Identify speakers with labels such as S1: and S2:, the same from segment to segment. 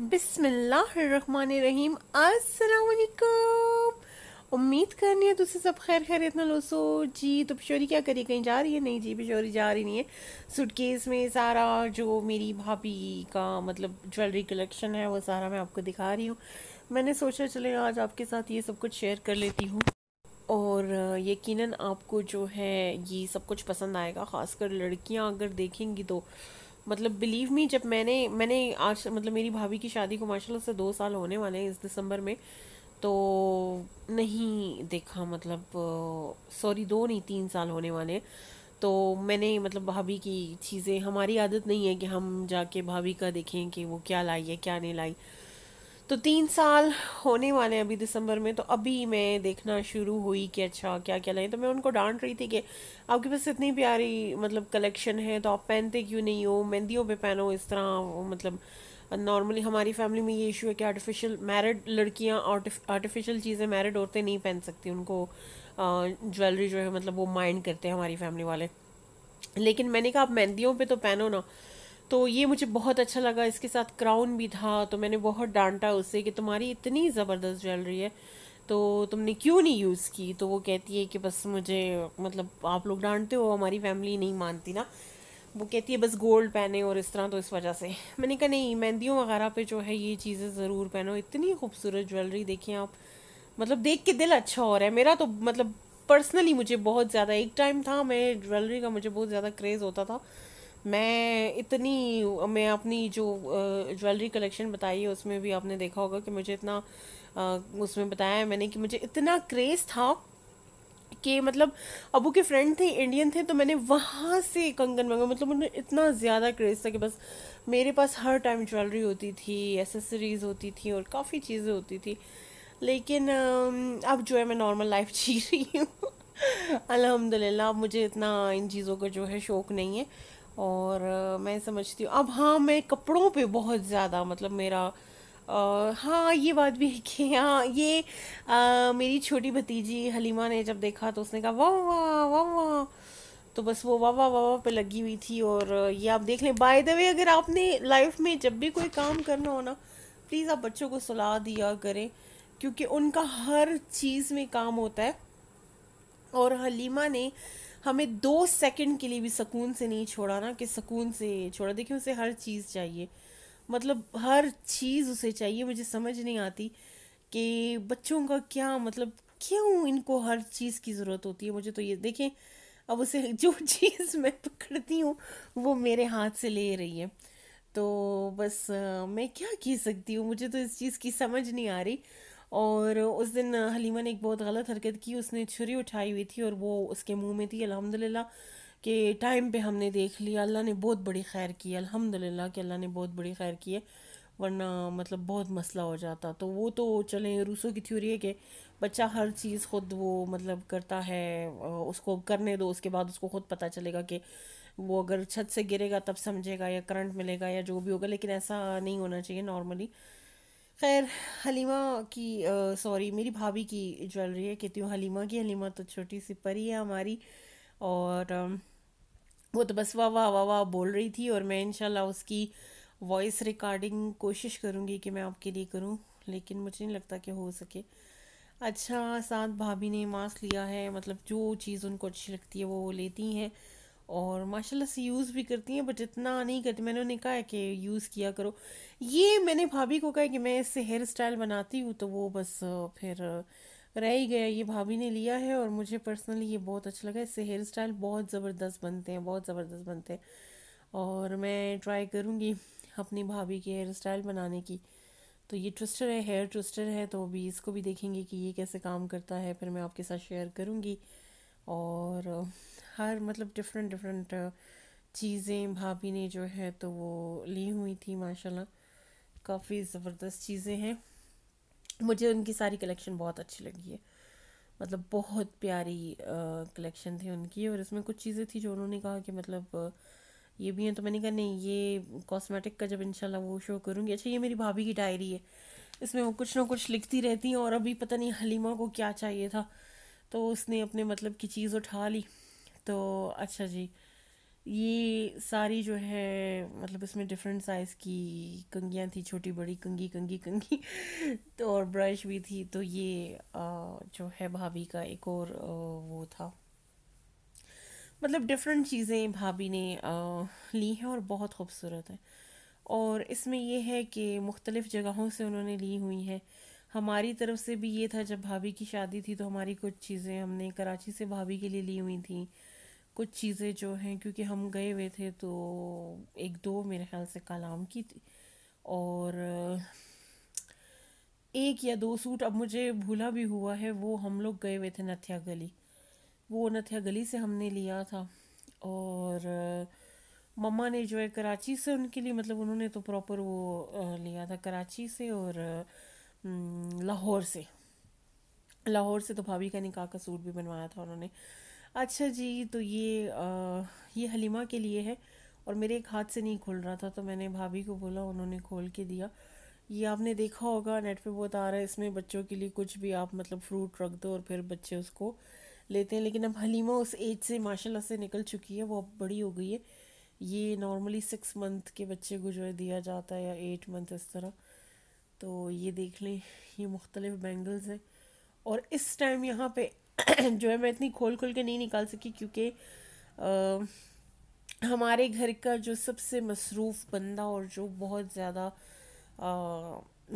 S1: बिसमीम असलकुम उम्मीद करनी है तुझे सब खैर खैर इतना लोसो जी तो पिशोरी क्या करिए कहीं जा रही है नहीं जी पिशोरी जा रही नहीं है सूटकेस में सारा जो मेरी भाभी का मतलब ज्वेलरी कलेक्शन है वो सारा मैं आपको दिखा रही हूँ मैंने सोचा चले आज आपके साथ ये सब कुछ शेयर कर लेती हूँ और यकीनन आपको जो है ये सब कुछ पसंद आएगा ख़ासकर लड़कियाँ अगर देखेंगी तो मतलब बिलीव मी जब मैंने मैंने आज मतलब मेरी भाभी की शादी को माशाल्लाह से दो साल होने वाले हैं इस दिसंबर में तो नहीं देखा मतलब सॉरी दो नहीं तीन साल होने वाले तो मैंने मतलब भाभी की चीज़ें हमारी आदत नहीं है कि हम जाके भाभी का देखें कि वो क्या लाई है क्या नहीं लाई तो तीन साल होने वाले हैं अभी दिसंबर में तो अभी मैं देखना शुरू हुई कि अच्छा क्या क्या लाएं तो मैं उनको डांट रही थी कि आपके पास इतनी प्यारी मतलब कलेक्शन है तो आप पहनते क्यों नहीं हो मेहंदियों पे पहनो इस तरह मतलब नॉर्मली हमारी फैमिली में ये इशू है कि आर्टिफिशियल मैरिड लड़कियाँ आर्टिफिशियल चीज़ें मैरिड औरतें नहीं पहन सकती उनको ज्वेलरी जो है मतलब वो माइंड करते हैं हमारी फैमिली वाले लेकिन मैंने कहा आप मेहंदियों पर तो पहनो ना तो ये मुझे बहुत अच्छा लगा इसके साथ क्राउन भी था तो मैंने बहुत डांटा उससे कि तुम्हारी इतनी ज़बरदस्त ज्वेलरी है तो तुमने क्यों नहीं यूज़ की तो वो कहती है कि बस मुझे मतलब आप लोग डांटते हो हमारी फैमिली नहीं मानती ना वो कहती है बस गोल्ड पहने और इस तरह तो इस वजह से मैंने कहा नहीं मेहंदियों वगैरह पे जो है ये चीज़ें ज़रूर पहनो इतनी खूबसूरत ज्वेलरी देखें आप मतलब देख के दिल अच्छा हो रहा है मेरा तो मतलब पर्सनली मुझे बहुत ज़्यादा एक टाइम था मैं ज्वेलरी का मुझे बहुत ज़्यादा क्रेज़ होता था मैं इतनी मैं अपनी जो ज्वेलरी कलेक्शन बताई है उसमें भी आपने देखा होगा कि मुझे इतना उसमें बताया है मैंने कि मुझे इतना क्रेज़ था कि मतलब अबू के फ्रेंड थे इंडियन थे तो मैंने वहाँ से कंगन मंगा मतलब मुझे इतना ज़्यादा क्रेज़ था कि बस मेरे पास हर टाइम ज्वेलरी होती थी एसेसरीज़ होती थी और काफ़ी चीज़ें होती थी लेकिन अब जो है मैं नॉर्मल लाइफ जी रही हूँ अलहमदिल्ला अब मुझे इतना इन चीज़ों का जो है शौक़ नहीं है और मैं समझती हूँ अब हाँ मैं कपड़ों पे बहुत ज़्यादा मतलब मेरा आ, हाँ ये बात भी है कि हाँ ये आ, मेरी छोटी भतीजी हलीमा ने जब देखा तो उसने कहा वाह वाह वाह वाह तो बस वो वाह वाह वाह वाह पे लगी हुई थी और ये आप देख लें बाय द वे अगर आपने लाइफ में जब भी कोई काम करना हो ना प्लीज़ आप बच्चों को सलाह दिया करें क्योंकि उनका हर चीज़ में काम होता है और हलीमा ने हमें दो सेकंड के लिए भी सुकून से नहीं छोड़ा ना कि सुकून से छोड़ा देखिए उसे हर चीज़ चाहिए मतलब हर चीज़ उसे चाहिए मुझे समझ नहीं आती कि बच्चों का क्या मतलब क्यों इनको हर चीज़ की ज़रूरत होती है मुझे तो ये देखें अब उसे जो चीज़ मैं पकड़ती हूँ वो मेरे हाथ से ले रही है तो बस मैं क्या कह सकती हूँ मुझे तो इस चीज़ की समझ नहीं आ रही और उस दिन हलीमा ने एक बहुत गलत हरकत की उसने छुरी उठाई हुई थी और वो उसके मुंह में थी अल्हम्दुलिल्लाह के टाइम पे हमने देख लिया अल्लाह ने बहुत बड़ी खैर की अल्हम्दुलिल्लाह कि अल्लाह ने बहुत बड़ी खैर की है वरना मतलब बहुत मसला हो जाता तो वो तो चलें रूसों की थ्योरी है कि बच्चा हर चीज़ ख़ुद वो मतलब करता है उसको करने दो उसके बाद उसको खुद पता चलेगा कि वो अगर छत से गिरेगा तब समझेगा या करंट मिलेगा या जो भी होगा लेकिन ऐसा नहीं होना चाहिए नॉर्मली खैर हलीमा की सॉरी मेरी भाभी की ज्वेलरी है कहती हूँ हलीमा की हलीमा तो छोटी सी परी है हमारी और वो तो बस वाह वाह वाह वाह बोल रही थी और मैं इनशाला उसकी वॉइस रिकॉर्डिंग कोशिश करूँगी कि मैं आपके लिए करूँ लेकिन मुझे नहीं लगता कि हो सके अच्छा साथ भाभी ने मास्क लिया है मतलब जो चीज़ उनको अच्छी लगती है वो लेती हैं और माशाल्लाह से यूज़ भी करती हैं बट इतना नहीं करती मैंने उन्हें कहा है कि यूज़ किया करो ये मैंने भाभी को कहा कि मैं इससे हेयर स्टाइल बनाती हूँ तो वो बस फिर रह ही गया ये भाभी ने लिया है और मुझे पर्सनली ये बहुत अच्छा लगा इससे हेयर स्टाइल बहुत ज़बरदस्त बनते हैं बहुत ज़बरदस्त बनते हैं और मैं ट्राई करूँगी अपनी भाभी के हेयर स्टाइल बनाने की तो ये ट्विस्टर है हेयर ट्विस्टर है तो अभी इसको भी देखेंगे कि ये कैसे काम करता है फिर मैं आपके साथ शेयर करूँगी और हर मतलब डिफरेंट डिफरेंट uh, चीज़ें भाभी ने जो है तो वो ली हुई थी माशाल्लाह काफ़ी ज़बरदस्त चीज़ें हैं मुझे उनकी सारी कलेक्शन बहुत अच्छी लगी है मतलब बहुत प्यारी कलेक्शन uh, थी उनकी और इसमें कुछ चीज़ें थी जो उन्होंने कहा कि मतलब uh, ये भी हैं तो मैंने कहा नहीं ये कॉस्मेटिक का जब इंशाल्लाह वो शो करूँगी अच्छा ये मेरी भाभी की डायरी है इसमें वो कुछ ना कुछ लिखती रहती हैं और अभी पता नहीं हलीमा को क्या चाहिए था तो उसने अपने मतलब की चीज़ उठा ली तो अच्छा जी ये सारी जो है मतलब इसमें डिफरेंट साइज़ की कंगियाँ थी छोटी बड़ी कंगी कंगी कंगी तो और ब्रश भी थी तो ये जो है भाभी का एक और वो था मतलब डिफरेंट चीज़ें भाभी ने ली हैं और बहुत खूबसूरत है और इसमें ये है कि मुख्तलिफ़ जगहों से उन्होंने ली हुई हैं हमारी तरफ से भी ये था जब भाभी की शादी थी तो हमारी कुछ चीज़ें हमने कराची से भाभी के लिए ली हुई थी कुछ चीज़ें जो हैं क्योंकि हम गए हुए थे तो एक दो मेरे ख्याल से कलाम की थी और एक या दो सूट अब मुझे भूला भी हुआ है वो हम लोग गए हुए थे नथिया गली वो नथिया गली से हमने लिया था और मम्मा ने जो है कराची से उनके लिए मतलब उन्होंने तो प्रॉपर वो लिया था कराची से और हम्म, लाहौर से लाहौर से तो भाभी का निकाह का सूट भी बनवाया था उन्होंने अच्छा जी तो ये आ, ये हलीमा के लिए है और मेरे एक हाथ से नहीं खुल रहा था तो मैंने भाभी को बोला उन्होंने खोल के दिया ये आपने देखा होगा नेट पे बहुत आ रहा है इसमें बच्चों के लिए कुछ भी आप मतलब फ्रूट रख दो और फिर बच्चे उसको लेते हैं लेकिन अब हलीमा उस एज से माशाल्लाह से निकल चुकी है वो अब बड़ी हो गई है ये नॉर्मली सिक्स मंथ के बच्चे को जो है दिया जाता है या एट मंथ इस तरह तो ये देख लें ये मुख्तलिफ़ बैंगल्स हैं और इस टाइम यहाँ पे जो है मैं इतनी खोल खोल के नहीं निकाल सकी क्योंकि हमारे घर का जो सबसे मसरूफ़ बंदा और जो बहुत ज़्यादा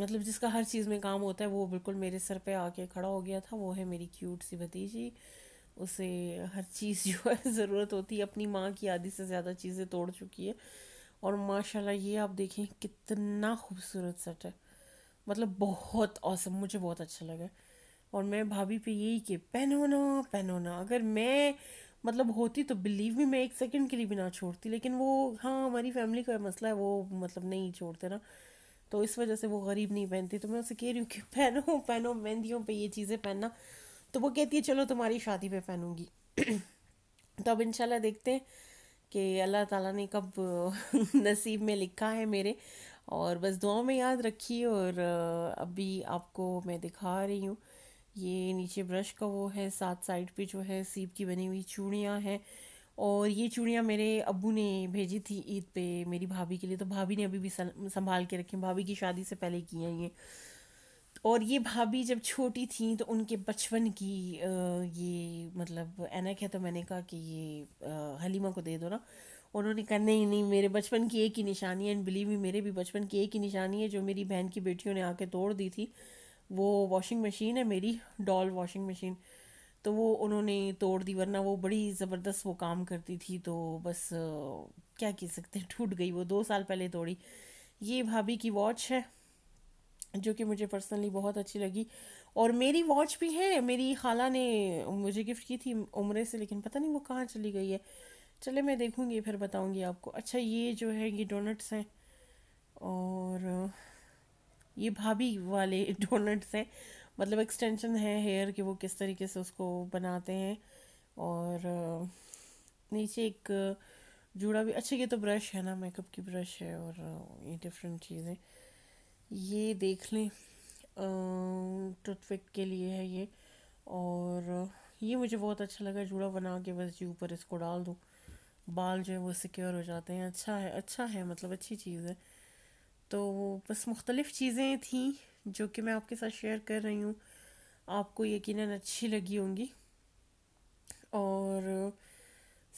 S1: मतलब जिसका हर चीज़ में काम होता है वो बिल्कुल मेरे सर पे आके खड़ा हो गया था वो है मेरी क्यूट सी भतीजी उसे हर चीज़ जो है ज़रूरत होती है अपनी माँ की आधी से ज़्यादा चीज़ें तोड़ चुकी है और माशाल्लाह ये आप देखें कितना खूबसूरत सेट है मतलब बहुत औसम मुझे बहुत अच्छा लगा और मैं भाभी पे यही कि पहनो ना पहनो ना अगर मैं मतलब होती तो बिलीव भी मैं एक सेकंड के लिए भी ना छोड़ती लेकिन वो हाँ हमारी फैमिली का मसला है वो मतलब नहीं छोड़ते ना तो इस वजह से वो गरीब नहीं पहनती तो मैं उसे कह रही हूँ कि पहनो पहनो मेहंदियों पे ये चीज़ें पहनना तो वो कहती है चलो तुम्हारी शादी पे पहनूंगी तो अब इनशाला देखते हैं कि अल्लाह ताला ने कब नसीब में लिखा है मेरे और बस दुआ में याद रखिए और अभी आपको मैं दिखा रही हूँ ये नीचे ब्रश का वो है साथ साइड पे जो है सीप की बनी हुई चूड़ियाँ हैं और ये चूड़ियाँ मेरे अबू ने भेजी थी ईद पे मेरी भाभी के लिए तो भाभी ने अभी भी संभाल के रखी भाभी की शादी से पहले की हैं ये और ये भाभी जब छोटी थी तो उनके बचपन की ये मतलब एनक है तो मैंने कहा कि ये हलीमा को दे दो ना उन्होंने कहा नहीं नहीं मेरे बचपन की एक ही निशानी है एंड बिलीव ही मेरे भी बचपन की एक ही निशानी है जो मेरी बहन की बेटियों ने आके तोड़ दी थी वो वॉशिंग मशीन है मेरी डॉल वॉशिंग मशीन तो वो उन्होंने तोड़ दी वरना वो बड़ी ज़बरदस्त वो काम करती थी तो बस क्या कह सकते हैं टूट गई वो दो साल पहले तोड़ी ये भाभी की वॉच है जो कि मुझे पर्सनली बहुत अच्छी लगी और मेरी वॉच भी है मेरी खाला ने मुझे गिफ्ट की थी उम्र से लेकिन पता नहीं वो कहाँ चली गई है चले मैं देखूँगी फिर बताऊँगी आपको अच्छा ये जो है ये डोनट्स हैं और ये भाभी वाले डोनट्स हैं मतलब एक्सटेंशन है हेयर कि वो किस तरीके से उसको बनाते हैं और नीचे एक जूड़ा भी अच्छा ये तो ब्रश है ना मेकअप की ब्रश है और ये डिफरेंट चीज़ें ये देख लें टूथपिक के लिए है ये और ये मुझे बहुत अच्छा लगा जूड़ा बना के बस जी ऊपर इसको डाल दूँ बाल जो है वो सिक्योर हो जाते हैं अच्छा है अच्छा है मतलब अच्छी चीज़ है तो बस मुख्तलिफ़ चीज़ें थी जो कि मैं आपके साथ शेयर कर रही हूँ आपको यकीनन अच्छी लगी होंगी और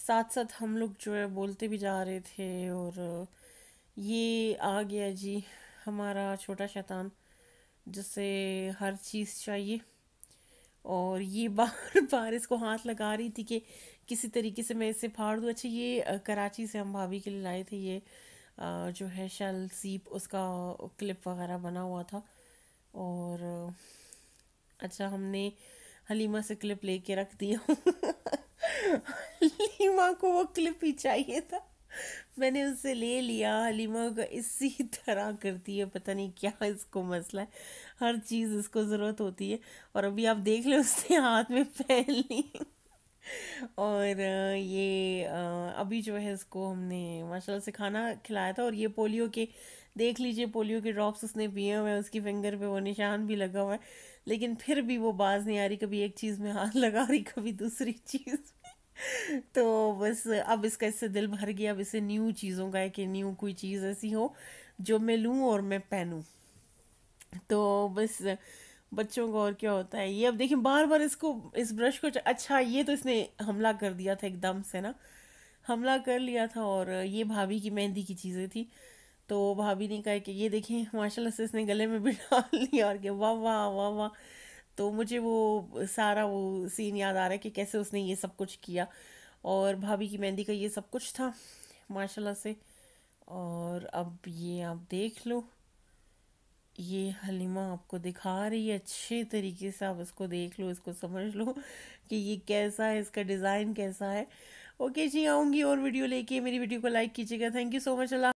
S1: साथ साथ हम लोग जो है बोलते भी जा रहे थे और ये आ गया जी हमारा छोटा शैतान जिसे हर चीज़ चाहिए और ये बार बार इसको हाथ लगा रही थी कि किसी तरीके से मैं इसे फाड़ दूँ अच्छा ये कराची से हम भाभी के लिए लाए थे ये जो है शल सीप उसका क्लिप वगैरह बना हुआ था और अच्छा हमने हलीमा से क्लिप लेके रख दिया हलीमा को वो क्लिप ही चाहिए था मैंने उससे ले लिया हलीमा का इसी तरह करती है पता नहीं क्या इसको मसला है हर चीज़ इसको ज़रूरत होती है और अभी आप देख लें उसने हाथ में पहन ली और ये अभी जो है इसको हमने माशाल्लाह से खाना खिलाया था और ये पोलियो के देख लीजिए पोलियो के ड्रॉप्स उसने पिए हुए हैं उसकी फिंगर पे वो निशान भी लगा हुआ है लेकिन फिर भी वो बाज नहीं आ रही कभी एक चीज़ में हाथ लगा रही कभी दूसरी चीज़ तो बस अब इसका इससे दिल भर गया अब इससे न्यू चीज़ों का है कि न्यू कोई चीज़ ऐसी हो जो मैं लूँ और मैं पहनूँ तो बस बच्चों को और क्या होता है ये अब देखिए बार बार इसको इस ब्रश को अच्छा ये तो इसने हमला कर दिया था एकदम से ना हमला कर लिया था और ये भाभी की मेहंदी की चीज़ें थी तो भाभी ने कहा कि ये देखें माशाल्लाह से इसने गले में भी डाल लिया और क्या वाह वाह वाह वाह तो मुझे वो सारा वो सीन याद आ रहा है कि कैसे उसने ये सब कुछ किया और भाभी की मेहंदी का ये सब कुछ था माशाल्लाह से और अब ये आप देख लो ये हलीमा आपको दिखा रही है अच्छे तरीके से आप इसको देख लो इसको समझ लो कि ये कैसा है इसका डिज़ाइन कैसा है ओके जी आऊँगी और वीडियो लेके मेरी वीडियो को लाइक कीजिएगा thank you so much Allah